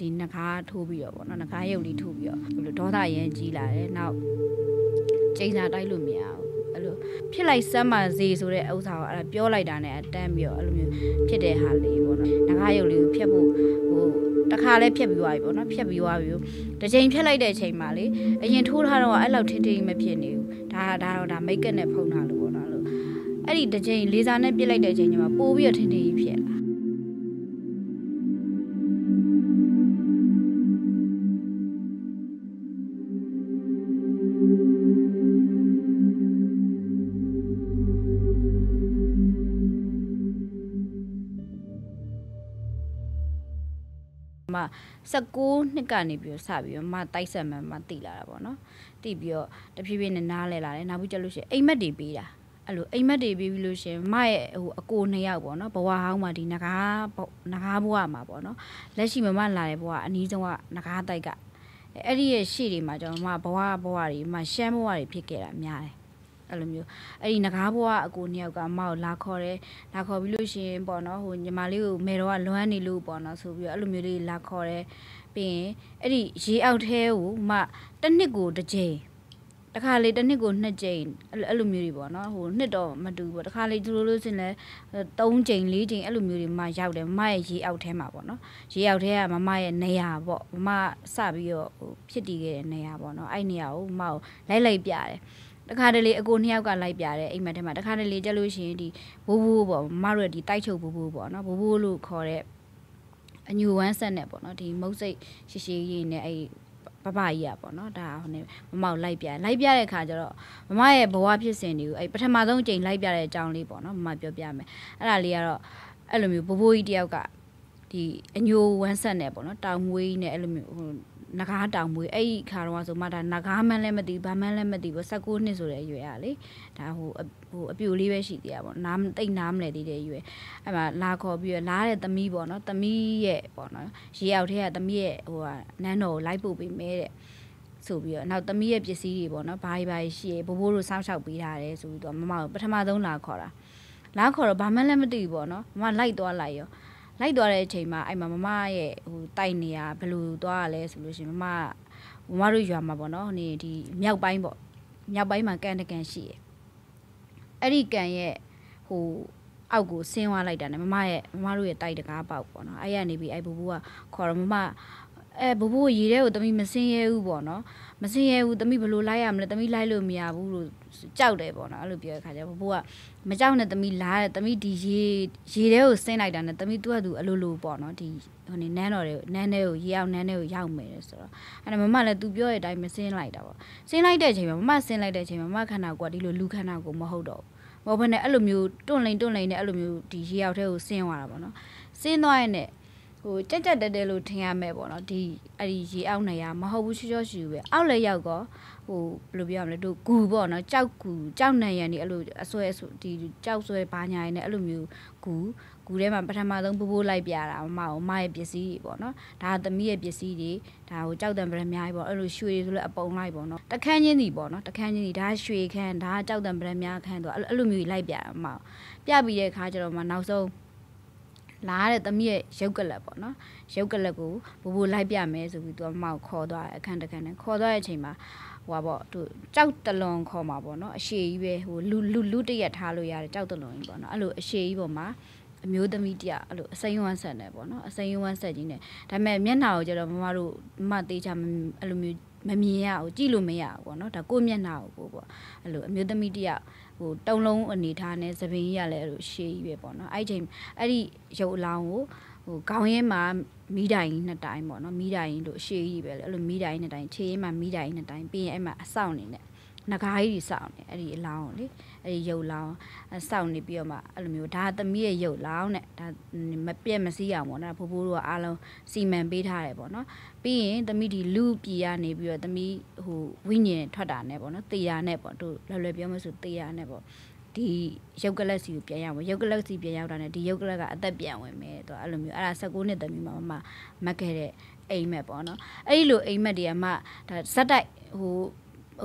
ဒီနှကားထိုးပြီးတော့ဗောနော်နှကားရုပ်လေးထိုးပြီးတော့ဘယ်လိုဒေါသရမ်းကြီးလာတယ်နောက်ချိန်စာတိုက်လို့မရဘူးအဲ့လိုဖြစ်လိုက်စမ်းပါစေဆိုတဲ့ဥစ္စာကိုအဲ့ဒါပြောလိုက်တာနဲ့အတန်းပြီးတော့အဲ့လိုမျိုးဖြစ်တဲ့ဟာလေးဗောနော်နှကားရုပ်လေးကိုဖျက်ဖို့ဟိုတခါလဲဖျက်ပြီးသွားပြီဗောနော်ဖျက်ပြီးသွားပြီတစ်ချိန်ဖျက်လိုက်တဲ့အချိန်မှာလေအရင်ထိုးထားတော့အဲ့လောက်ထင်းထင်းမဖြစ်နေဘူးဒါဒါတော့ဒါမိတ်ကပ်နဲ့ဖုံးတာလို့ဗောနော်အဲ့လိုအဲ့ဒီတစ်ချိန်လေဆာနဲ့ပြစ်လိုက်တဲ့အချိန်ကျမှပိုးပြီးတော့ထင်းထင်းကြီးဖြစ်မ16နှစ်ကနေပြီးတော့စပြီးတော့မတိုက်ဆက်မှမတိလာတာပေါ့နော်တိပြီးတော့တဖြည်းဖြည်းနဲ့နားလဲလာတယ်နောက်ပြီးကျလို့ရှိရင်အိမ်မက်တွေပေးတာအဲ့လိုအိမ်မက်တွေပေးပြီးလို့ရှိရင်မရဲ့ဟိုအကိုနှစ်ယောက် ပေါ့နော်ဘဝဟောင်းမှာဒီငကားငကားဘဝမှာပေါ့နော်လက်ရှိမမလာတဲ့ဘဝအနည်းဆုံးကငကားတိုက်ကအဲ့ဒီရဲ့ရှေ့တွေမှာကျွန်တော်မဘဝဘဝတွေမှာရှမ်းဘဝတွေဖြစ်ခဲ့တာများတယ်အဲ့လိုမျိုးအဲ့ဒီငကားဘွားအကိုနှစ်ယောက်ကမောက်လာခေါ်တယ်လာခေါ်ပြီးလို့ရှိရင်ပေါ့နော်ဟိုညီမလေးကိုမေတော်ကလွမ်းနေလို့ပေါ့နော်ဆိုပြီးတော့အဲ့လိုမျိုးလေးလာခေါ်တယ်ပြီးရင်အဲ့ဒီရေအောက်ထဲကိုမှတစ်နှစ်ကိုတစ်ကြိမ်တခါလေတစ်နှစ်ကိုနှစ်ကြိမ်အဲ့လိုမျိုးတွေပေါ့နော်ဟိုနှစ်တော့မတူဘူးပေါ့တခါလေသူတို့လို့စင်လဲ3ကြိမ်4ကြိမ်အဲ့လိုမျိုးတွေမှရောက်တယ်မမရဲ့ရေအောက်ထဲမှာပေါ့နော်ရေအောက်ထဲကမမရဲ့နေရာပေါ့မမစပြီးတော့ဟိုဖြစ်တည်ခဲ့တဲ့နေရာပေါ့နော်အဲ့နေရာကိုမမကိုလိုက်လိုက်ပြတယ်တခါတလေအကိုနှစ်ယောက်ကလိုက်ပြတယ်အိမ်မက်ထဲမှာတခါတလေကြက်လို့ရှိရင်ဒီဘိုးဘိုးပေါ့မတို့ဒီတိုက်ချုပ်ဘိုးဘိုးပေါ့နော်ဘိုးဘိုးလို့ခေါ်တဲ့အညူဝမ်းဆက်နဲ့ပေါ့နော်ဒီမုတ်စိတ်ရှည်ရှည်ကြီးနဲ့အဲ့ပပကြီးอ่ะပေါ့เนาะဒါဟိုနေမမောက်လိုက်ပြလိုက်ပြတဲ့ခါကျတော့မမရဲ့ဘဝဖြစ်စဉ်တွေကိုအဲ့ပထမဆုံးကြိမ်လိုက်ပြတဲ့အကြောင်းလေးပေါ့เนาะမမပြောပြမယ်အဲ့ဒါလေးကတော့အဲ့လိုမျိုးဘိုးဘိုးကြီးတယောက်ကဒီအညိုဝမ်းဆက်နဲ့ပေါ့เนาะတောင်မွေးကြီးနဲ့အဲ့လိုမျိုးဟိုနဂါးတောင်မွေအဲ့ဒီခါတော့ဆိုမှဒါနဂါးမန်းလည်းမသိဘာမန်းလည်းမသိဘူး16နှစ်ဆိုတဲ့အရွယ်อ่ะလေဒါဟိုဟိုအပြူလေးပဲရှိသေးတာပေါ့နားတိတ်နားမလဲသေးတဲ့အရွယ်အဲ့မှာလာခေါ်ပြီးတော့လာတဲ့သမီးပေါ့နော်သမီးရဲ့ပေါ့နော်ရေရောက်တဲ့ကသမီးရဲ့ဟိုကနန်းတော်ကိုလိုက်ပို့ပေးမယ်တဲ့ဆိုပြီးတော့နောက်သမီးရဲ့ပစ္စည်းတွေပေါ့နော်ဘာတွေဘာတွေရှိရဘိုးဘိုးတို့စောင့်ရှောက်ပေးထားတယ်ဆိုပြီးတော့မမကိုပထမဆုံးလာခေါ်တာလာခေါ်တော့ဘာမှလည်းမသိဘူးပေါ့နော်မမလိုက်သွားလိုက်ရောလိုက်သွားတဲ့အချိန်မှာအဲ့မှာမမရဲ့ဟိုတိုက်နေရဘယ်လိုသွားရလဲဆိုလို့ရှင်မမမမတို့ရွာမှာပေါ့နော်ဟိုနေဒီမြောက်ပိုင်းပေါ့မြောက်ပိုင်းမှာကန်တကန်ရှိတယ်အဲ့ဒီကန်ရဲ့ဟိုအောက်ကိုဆင်းသွားလိုက်တာနဲ့မမရဲ့မမတို့ရဲ့တိုက်တကားပေါက်ပေါ့နော်အဲ့ရနေပြီးအဲ့ဘူဘူကခေါ်တော့မမအဲဘူဘူရေထဲကိုတမိမဆင်းရဲဘူးပေါ့နော်မစင်ရဘူးသမီးဘလို့လိုက်ရမလဲသမီးလိုက်လို့မရဘူးလို့ကြောက်တယ်ပေါ့နော်အဲ့လိုပြောတဲ့ခါကျဘဘကမကြောက်နဲ့သမီးလာတယ်သမီးဒီရေရေထဲကိုဆင်းလိုက်တာနဲ့သမီးသူ့အတူအလိုလိုပေါ့နော်ဒီဟိုနေနန်းတော်တွေကိုနန်းထဲကိုရေအောင်နန်းထဲကိုရောက်မယ်ဆိုတော့အဲ့ဒါမမလည်းသူပြောတဲ့အတိုင်းမစင်းလိုက်တာပေါ့ဆင်းလိုက်တဲ့အချိန်မှာမမဆင်းလိုက်တဲ့အချိန်မှာမမခန္ဓာကိုယ်ကဒီလိုလူခန္ဓာကိုယ်မဟုတ်တော့ဘူးမဟုတ်ဘဲနဲ့အဲ့လိုမျိုးတွန့်လိန်တွန့်လိန်နဲ့အဲ့လိုမျိုးဒီရေရောက်ထဲကိုဆင်းသွားတာပေါ့နော်ဆင်းသွားရင်လည်းဟိုကြက်ကြက်တဲတဲလို့ထင်ရမယ်ပေါ့နော်ဒီအဲ့ဒီရေအောက်နေရမဟုတ်ဘူးချောချောရှိဘူးပဲအောက်လည်းရောက်တော့ဟိုဘယ်လိုပြောရမလဲတို့ဂူပေါ့နော်ကြောက်ဂူကြောက်နေရနေအဲ့လိုအစွဲဒီကြောက်စွဲဘာညာရနေအဲ့လိုမျိုးဂူဂူထဲမှာပထမဆုံးပိုးပိုးလိုက်ပြတာမမအောင်မရဲ့ပစ္စည်းတွေပေါ့နော်ဒါသမီးရဲ့ပစ္စည်းတွေဒါဟိုကြောက်တံပရများကြီးပေါ့အဲ့လိုရွှေတွေဆိုလဲအပုံလိုက်ပေါ့နော်တခန်းချင်းစီပေါ့နော်တခန်းချင်းစီဒါရွှေခန်းဒါကြောက်တံပရများခန်းဆိုအဲ့လိုမျိုးကြီးလိုက်ပြတာမမအောင်ပြပြီးတဲ့အခါကျတော့မှနောက်ဆုံးလာတဲ့သမီးရဲ့ရုပ်ကလပ်ပေါ့နော်ရုပ်ကလပ်ကိုဘူဘူလိုက်ပြမယ်ဆိုပြီးသူကမောက်ခေါ်သွားတယ်အခန်းတခန်းနဲ့ခေါ်သွားတဲ့အချိန်မှာဟိုပါပေါ့သူကြောက်တလွန်ခေါ်မှာပေါ့နော်အရှည်ကြီးပဲဟိုလူလူလူတရက်ထားလို့ရတယ်ကြောက်တလွန်ကြီးပေါ့နော်အဲ့လိုအရှည်ကြီးပေါ်မှာအမျိုးသမီးတရအဲ့လိုအစိမ်းဝမ်းဆက်နေပေါ့နော်အစိမ်းဝမ်းဆက်ကြီးနေဒါပေမဲ့မျက်နှာကိုကျတော့မမတို့မမသေးချာအဲ့လိုမျိုးမမြင်ရဘူးကြည့်လို့မရဘူးပေါ့နော်ဒါကိုယ့်မျက်နှာကိုပေါ့အဲ့လိုအမျိုးသမီးတရဟိုတုံလုံးအနေထားနဲ့သပင်းကြီးကလည်းအဲ့လိုရှေးကြီးပဲပေါ့နော်အဲ့ချိန်အဲ့ဒီရုပ်အလောင်းကိုဟိုခေါင်းရင်းမှာမိတိုင်နှစ်တိုင်းပေါ့နော်မိတိုင်လို့ရှေးကြီးပဲလေအဲ့လိုမိတိုင်နှစ်တိုင်းခြေရင်းမှာမိတိုင်နှစ်တိုင်းပြီးရင်အဲ့မှာအဆောင်နေနဲ့နဂါးကြီးစောင့်နေအဲ့ဒီအလောင်းလေအဲ့ဒီရုပ်လောင်းစောင့်နေပြီးတော့မှအဲ့လိုမျိုးဒါသမီးရဲ့ရုပ်လောင်းနဲ့ဒါမပြက်မစည်းအောင်ပေါ့နော်ဖိုးဖိုးတို့ကအားလုံးစီမံပေးထားတယ်ပေါ့နော် ပြီးရင်သမီးဒီလူပြည်ကနေပြီးတော့သမီးဟိုဝိညာဉ်ထွက်တာနဲ့ပေါ့နော်တေယာနဲ့ပေါ့တို့လွယ်လွယ်ပြောမဆိုတေယာနဲ့ပေါ့ဒီရုပ်ကလပ်စီကိုပြန်ရအောင်ရုပ်ကလပ်စီပြန်ရောက်တာနဲ့ဒီရုပ်ကလပ်ကအသက်ပြန်ဝင်မယ်သူအဲ့လိုမျိုးအဲ့ဒါ16နှစ်သမီးမှာမမတ်ခဲ့တဲ့အိမ်မက်ပေါ့နော်အဲ့ဒီလိုအိမ်မက်တွေကမှဒါဇက်တိုက်ဟို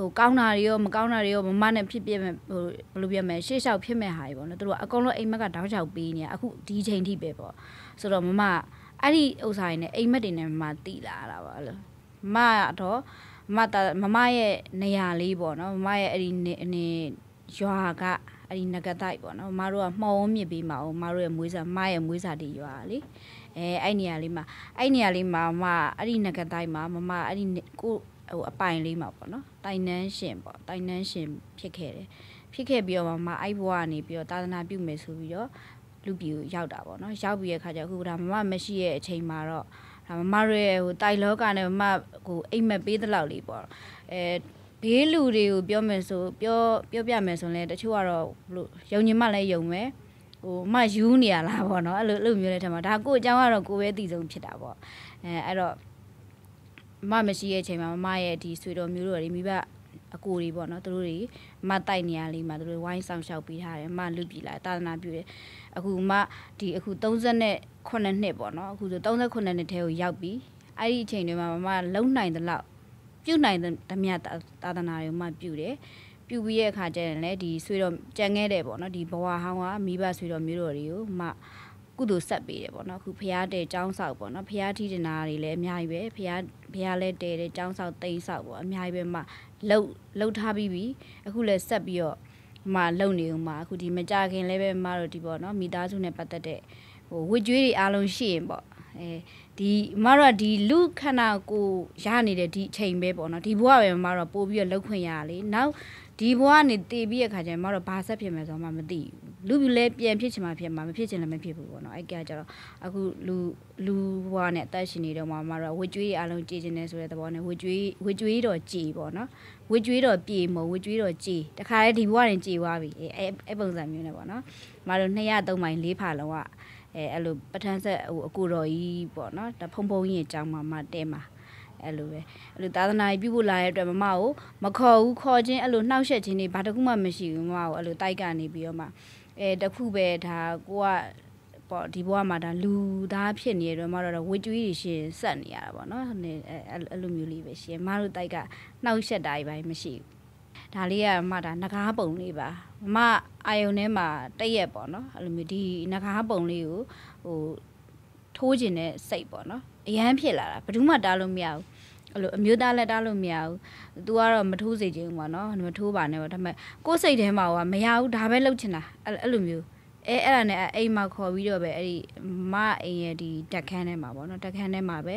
ဟိုကောင်းတာတွေရောမကောင်းတာတွေရောမမနဲ့ဖြစ်ပြမဲ့ဟိုဘယ်လိုပြောမလဲရှေ့လျှောက်ဖြစ်မဲ့ဟာတွေပေါ့နော်သူတို့ကအကုန်လုံးအိမ်မက်ကတောက်ချောက်ပေးနေရအခုဒီချိန်ထိပဲပေါ့ဆိုတော့မမအဲ့ဒီဥစ္စာတွေနဲ့အိမ်မက်တွေနဲ့မမတီလာတာပါလို့မမတော့မမတာမမရဲ့နေရာလေးပေါ့နော်မမရဲ့အဲ့ဒီနေရွာကအဲ့ဒီငကတိုက်ပေါ့နော်မမတို့ကမှုံမြစ်ပြီးမအောင်မမတို့ရဲ့မွေးစားမရဲ့မွေးစားတီရွာလေအဲအဲ့နေရာလေးမှာအဲ့နေရာလေးမှာမမအဲ့ဒီငကတိုက်မှာမမအဲ့ဒီကိုဟိုအပိုင်လေးမှာပေါ့နော်တိုင်နန်းရှင်ပေါ့တိုင်နန်းရှင်ဖြစ်ခဲ့တယ်ဖြစ်ခဲ့ပြီးတော့မှအဲ့ဘဝကနေပြီးတော့သာသနာပြုမယ်ဆိုပြီးတော့လူပြည်ကိုရောက်တာပေါ့နော်ရောက်ပြီးရခါကျအခုဒါမမမရှိရဲ့အချိန်မှာတော့ဒါမမရဲ့ဟိုတိုင်လောကနဲ့မမကိုအိမ်မက်ပေးတဲ့လောက်လေးပေါ့အဲဘေးလူတွေကိုပြောမယ်ဆိုပြောပြောပြမယ်ဆိုရင်တချို့ကတော့ဘလို့ယုံညင်မှလည်းယုံမယ်ဟိုမယူနေရလားပေါ့နော်အဲ့လိုအဲ့လိုမျိုးတဲ့ထက်မှာဒါကိုအကြောင်းကတော့ကိုပဲအသိဆုံးဖြစ်တာပေါ့အဲအဲ့တော့မမရှိတဲ့အချိန်မှာမမရဲ့ဒီဆွေတော်မျိုးတော်တွေမိဘအကိုတွေပေါ့နော်သူတို့တွေမတိုက်နေရလေးမှာသူတို့ဝိုင်းဆောင်ရှောက်ပေးထားတယ်မလူပြည်လာတာသနာပြုတယ်အခုမဒီအခု38နှစ်ပေါ့နော်အခုဆို38နှစ်ထဲကိုရောက်ပြီအဲ့ဒီအချိန်တွေမှာမမလုံနိုင်တဲ့လောက်ပြုတ်နိုင်တဲ့မြတ်တာသနာတွေကိုမပြုတ်တယ်ပြုတ်ပြီးရဲ့အခါကျရင်လည်းဒီဆွေတော်ကြံခဲ့တယ်ပေါ့နော်ဒီဘဝဟောင်းကမိဘဆွေတော်မျိုးတော်တွေကိုမကုသိုလ်ဆက်ပေးတယ်ပေါ့နော်အခုဖျားတဲ့ចောင်းဆောက်ပေါ့နော်ဖျားထီးတင်တာတွေလည်းအများကြီးပဲဖျားဖျားလဲတဲတဲ့ចောင်းဆောက်တိမ့်ဆောက်ပေါ့အများကြီးပဲမှလှုပ်လှုပ်ထားပြီးပြီအခုလည်းဆက်ပြီးတော့မှလုံနေဦးမှာအခုဒီမကြခင်လည်းပဲမမတို့ဒီပေါ့နော်မိသားစုနဲ့ပတ်သက်တဲ့ဟိုဝစ်ကြွေးတွေအားလုံးရှိရင်ပေါ့အဲဒီအမတို့ကဒီလူခန္ဓာကိုရနေတဲ့ဒီအချိန်ပဲပေါ့နော်ဒီဘဝပဲအမတို့ပို့ပြီးတော့လှုပ်ခွင့်ရရလေနောက်ဒီဘဝကနေတည်ပြီးရခါကျရင်မတော့ဘာဆက်ဖြစ်မယ်ဆိုတော့မှမသိဘူးလူပြလဲပြန်ဖြစ်ချင်မှဖြစ်မှာမဖြစ်ချင်လည်းမဖြစ်ဘူးပေါ့နော်အဲ့ကြကြတော့အခုလူလူဘဝနဲ့အသက်ရှင်နေတော့မှမတော့ဝစ်ကြွေးအလုံးကြည်ကျင်နေဆိုတဲ့သဘောနဲ့ဝစ်ကြွေးဝစ်ကြွေးတော့ကြည်ပေါ့နော်ဝစ်ကြွေးတော့ပြေမို့ဝစ်ကြွေးတော့ကြည်တခါလေဒီဘဝနဲ့ကြည်သွားပြီအဲ့အဲ့ပုံစံမျိုးနဲ့ပေါ့နော်မတော့203မိုင်4ဖာလုံးကအဲအဲ့လိုပထန်းဆက်ဟိုအကိုတော်ကြီးပေါ့နော်ဖုံဖုံကြီးအကြောင်းမှမတဲမှာအဲ့လိုပဲအဲ့လိုသာသနာကြီးပြုဖို့လာတဲ့အတွက်မမကိုမခေါ်ဘူးခေါ်ခြင်းအဲ့လိုနှောက်ယှက်ခြင်းတွေဘာတစ်ခုမှမရှိဘူးမမကိုအဲ့လိုတိုက်ကနေပြီးတော့မှအဲတခုပဲဒါကိုကပေါ့ဒီဘဝမှာဒါလူသားဖြစ်နေရတော့မှတော့ဝစ်ကျွေးတွေရှင်ဆက်နေရတာပေါ့နော်အဲ့လိုမျိုးလေးပဲရှင်မမတို့တိုက်ကနှောက်ယှက်တာကြီးပါမရှိဘူးဒါလေးကမှဒါငကားပုံလေးပါအမအာယုံထဲမှာတရက်ပေါ့နော်အဲ့လိုမျိုးဒီငကားပုံလေးကိုဟိုထိုးကျင်တဲ့စိတ်ပေါ့နော်အရန်ဖြစ်လာတာဘယ်သူမှတားလို့မရဘူးအဲ့လိုအမျိုးသားလက်တားလို့မရဘူး။ तू ကတော့မထိုးစေချင်ဘူးပေါ့နော်။မထိုးပါနဲ့ပေါ့။ဒါပေမဲ့ကိုယ်စိတ်ထဲမှာကမရဘူးဒါပဲလုပ်ချင်တာ။အဲ့လိုမျိုးအဲအဲ့ဒါနဲ့အိမ်မှာခေါ်ပြီးတော့ပဲအဲ့ဒီမအိမ်ရဲ့ဒီတက်ခန်းထဲမှာပေါ့နော်တက်ခန်းထဲမှာပဲ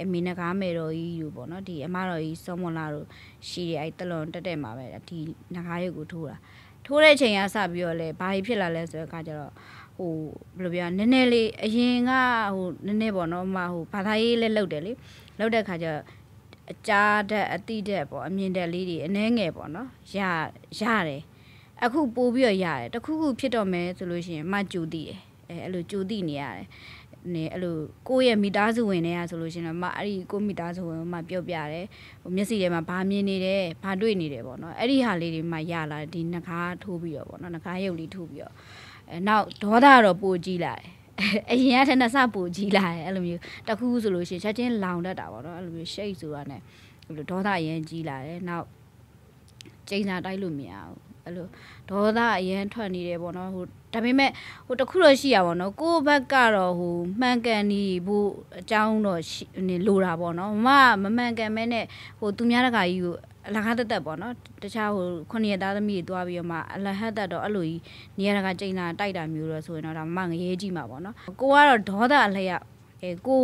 အမေနဂါမေတော်ကြီးယူပေါ့နော်ဒီအမတော်ကြီးစောမွန်လာတို့ရှိတယ်အဲ့တလွန်တက်တက်မှာပဲဒီနဂါရုပ်ကိုထိုးတာထိုးတဲ့အချိန်ကစပြီးတော့လဲဘာဖြစ်လာလဲဆိုတော့အခါကျတော့ဟိုဘယ်လိုပြောနည်းနည်းလေးအရင်ကဟိုနည်းနည်းပေါ့နော်ဟိုဘာသာရေးလဲလောက်တယ်လေလောက်တဲ့အခါကျတော့အကြားတဲ့အတိတဲ့ပေါ့အမြင်တဲ့လေးတွေအနှဲငယ်ပေါ့နော်ရရတယ်အခုပို့ပြီးတော့ရတယ်တခုခုဖြစ်တော့မယ်ဆိုလို့ရှိရင်မကြိုသိတယ်အဲအဲ့လိုကြိုသိနေရတယ်နဲ့အဲ့လိုကိုယ့်ရဲ့မိသားစုဝင်တွေကဆိုလို့ရှိရင်တော့မအဲ့ဒီကိုယ့်မိသားစုဝင်ကမှပြောပြတယ်ဟိုမျက်စိထဲမှာဘာမြင်နေတယ်ဘာတွေ့နေတယ်ပေါ့နော်အဲ့ဒီဟာလေးတွေမှရလာဒီနှကားထိုးပြီးတော့ပေါ့နော်နှကားရုပ်လေးထိုးပြီးတော့အဲနောက်ဒေါသတော့ပိုကြီးလာတယ်အရင်ကထက်နှစ်ဆပိုကြီးလာတယ်အဲ့လိုမျိုးတခုဆိုလို့ရှိရင်ချက်ချင်းလောင်တတ်တာပေါ့နော်အဲ့လိုမျိုးရှိတ်ဆိုတာ ਨੇ အဲ့လိုဒေါသအရင်ကြီးလာတယ်နောက်ကျိန်းစာတိုက်လို့မရဘူးအဲ့လိုဒေါသအရန်ထွက်နေတယ်ပေါ့နော်ဟိုဒါပေမဲ့ဟိုတခုတော့ရှိရပါတော့ကိုယ့်ဘက်ကတော့ဟိုမှန်ကန်နေဖို့အကြောင်းတော့လိုတာပေါ့နော်မမမှန်ကန်မဲနဲ့ဟိုသူများတကာကြီးကိုအလကားတသက်ပေါ့နော်တခြားဟိုခုနှစ်ရသားသမီးတွေတွားပြီးတော့မှအလဟတ်တတ်တော့အဲ့လိုကြီးနေရာတကာကျိန်လာတိုက်တာမျိုးတော့ဆိုရင်တော့ဒါမငရဲကြီးမှာပေါ့နော်ကိုကတော့ဒေါသအလျောက်အဲကို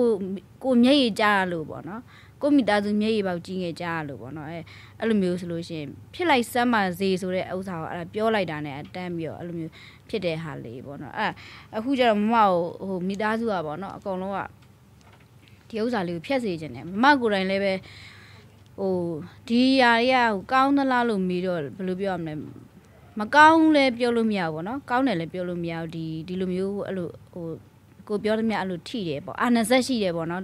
ကိုမျက်ရည်ကြားရလို့ပေါ့နော်ကိုမိသားစုမျက်ရည်ပေါက်ကြီးငယ်ကြရလို့ပေါ့နော်အဲအဲ့လိုမျိုးဆိုလို့ရှိရင်ဖြစ်လိုက်စမ်းပါစေဆိုတဲ့ဥစ္စာကိုအဲ့ဒါပြောလိုက်တာနဲ့အတန်းပြီးတော့အဲ့လိုမျိုးဖြစ်တဲ့ဟာလေးပေါ့နော်အဲ့အခုကျတော့မမကိုဟိုမိသားစုကပေါ့နော်အကုန်လုံးကဒီဥစ္စာလေးကိုဖျက်ဆီးခြင်းနဲ့မမကိုယ်တိုင်လည်းပဲဟိုဒီຢာတွေကဟိုကောင်းသလားလို့မေးတော့ဘယ်လိုပြောရမလဲမကောင်းလဲပြောလို့မရဘူးပေါ့နော်ကောင်းတယ်လည်းပြောလို့မရဘူးဒီဒီလိုမျိုးအဲ့လိုဟိုကိုပြောသမျှအဲ့လိုထိတယ်ပေါ့အာနဇက်ရှိတယ်ပေါ့နော်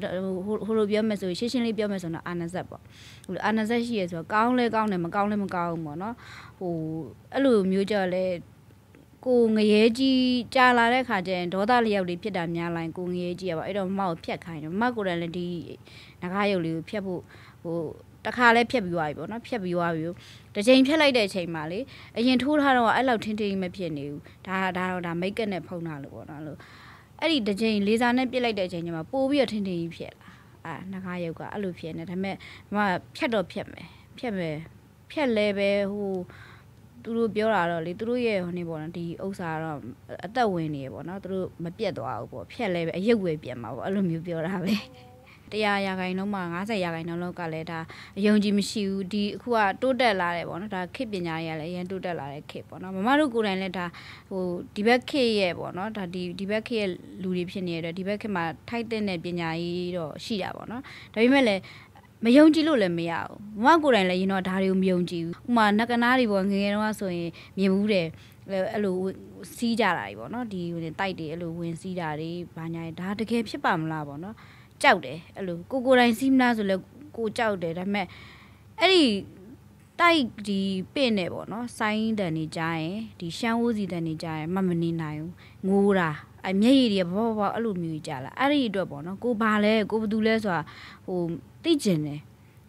ဟိုလိုပြောမယ်ဆိုရှင်းရှင်းလေးပြောမယ်ဆိုတော့အာနဇက်ပေါ့ဟိုအာနဇက်ရှိရဆိုတော့ကောင်းလဲကောင်းတယ်မကောင်းလဲမကောင်းဘူးပေါ့နော်ဟိုအဲ့လိုမျိုးကြလဲကိုငရဲကြီးကြာလာတဲ့ခါကျရင်ဒေါသလျောက်လေးဖြစ်တာများလာရင်ကိုငရဲကြီးကပါအဲ့တော့မမကိုဖျက်ခိုင်းတယ်မမကိုလည်းဒီငကားရုပ်လေးကိုဖျက်ဖို့ဟိုတခါလဲဖြက်ပြီးသွားပြီပေါ့နော်ဖြက်ပြီးသွားပြီတစ်ချိန်ဖြက်လိုက်တဲ့အချိန်မှာလေအရင်ထိုးထားတော့အဲ့လောက်ထင်းထင်းမဖြစ်နေဘူးဒါဒါတော့ဒါမိတ်ကပ်နဲ့ဖုံးတာလို့ပေါ့နော်အဲ့လိုအဲ့ဒီတစ်ချိန်လေဆာနဲ့ပြစ်လိုက်တဲ့အချိန်ကျမှပိုးပြီးတော့ထင်းထင်းကြီးဖြစ်လာအာနှကားရုပ်ကအဲ့လိုဖြစ်နေဒါပေမဲ့မဖြတ်တော့ဖြတ်မယ်ဖြတ်မယ်ဖြတ်လဲပဲဟိုသူတို့ပြောတာတော့လေသူတို့ရဲ့ဟိုနေပေါ့နော်ဒီဥစ္စာတော့အသက်ဝင်နေရေပေါ့နော်သူတို့မပြတ်သွားဘူးပေါ့ဖြတ်လဲပဲအယုတ်ဝယ်ပြန်မှာပေါ့အဲ့လိုမျိုးပြောတာပဲ100ရာခိုင်နှုန်းမှာ90ရာခိုင်နှုန်းလောက်ကလည်းဒါအယုံကြည်မရှိဘူးဒီအခုကတိုးတက်လာတယ်ပေါ့နော်ဒါခေတ်ပညာတွေကလည်းအရင်တိုးတက်လာတဲ့ခေတ်ပေါ့နော်မမတို့ကိုယ်တိုင်လည်းဒါဟိုဒီဘက်ခေတ်ရဲ့ပေါ့နော်ဒါဒီဒီဘက်ခေတ်ရဲ့လူတွေဖြစ်နေတဲ့အတွက်ဒီဘက်ခေတ်မှာထိုက်တဲ့ပညာကြီးတော့ရှိတာပေါ့နော်ဒါပေမဲ့လည်းမယုံကြည်လို့လည်းမရဘူး။မမကိုယ်တိုင်လည်းရင်တော့ဒါတွေကိုမယုံကြည်ဘူး။ဥမာနကနာတွေပေါ်ငငယ်တော့ဆိုရင်မြင်ဘူးတယ်အဲ့လိုစီးကြတာတွေပေါ့နော်ဒီတိုက်တွေအဲ့လိုဝင်စီးတာတွေဘာညာဒါတကယ်ဖြစ်ပါမလားပေါ့နော်။ကြောက်တယ်အဲ့လိုကိုကိုတိုင်းစီးမလားဆိုလဲကိုကြောက်တယ်ဒါပေမဲ့အဲ့ဒီတိုက်ဒီပင့်နေပေါ့နော်ဆိုင်းတန်နေကြရင်ဒီရှမ်းဝိုးစီတန်နေကြရင်မမနေနိုင်ဘူးငိုးတာအဲ့မျက်ရည်တွေကဘောဘောအဲ့လိုမျိုးကြီးကြလာအဲ့ဒီအတွက်ပေါ့နော်ကိုဘာလဲကိုဘသူလဲဆိုတာဟိုသိကျင်တယ်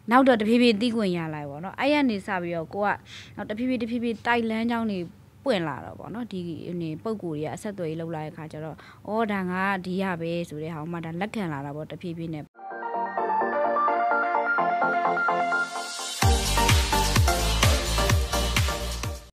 နောက်တော့တဖြည်းဖြည်းသိခွင့်ရလိုက်ပေါ့နော်အဲ့ရနေစပြီးတော့ကိုကနောက်တဖြည်းဖြည်းတဖြည်းဖြည်းတိုက်လန်းချောင်းတွေပွင့်လာတော့ဗောနော်ဒီနေပုံကိုတွေကအဆက်အသွယ်ကြီးလောက်လာတဲ့ခါကျတော့အော်ဒါငါဒီရပဲဆိုတဲ့ဟာမှဒါလက်ခံလာတာဗောတဖြည်းဖြည်းနဲ့